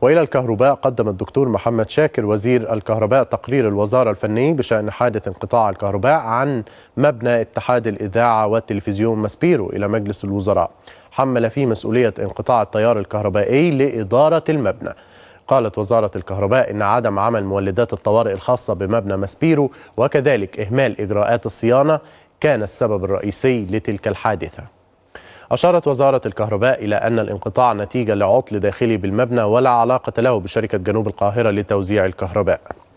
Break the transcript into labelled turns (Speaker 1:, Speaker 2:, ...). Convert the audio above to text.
Speaker 1: وإلى الكهرباء قدم الدكتور محمد شاكر وزير الكهرباء تقرير الوزارة الفني بشأن حادث انقطاع الكهرباء عن مبنى اتحاد الإذاعة والتلفزيون ماسبيرو إلى مجلس الوزراء حمل فيه مسؤولية انقطاع التيار الكهربائي لإدارة المبنى قالت وزارة الكهرباء إن عدم عمل مولدات الطوارئ الخاصة بمبنى ماسبيرو وكذلك إهمال إجراءات الصيانة كان السبب الرئيسي لتلك الحادثة أشارت وزارة الكهرباء إلى أن الانقطاع نتيجة لعطل داخلي بالمبنى ولا علاقة له بشركة جنوب القاهرة لتوزيع الكهرباء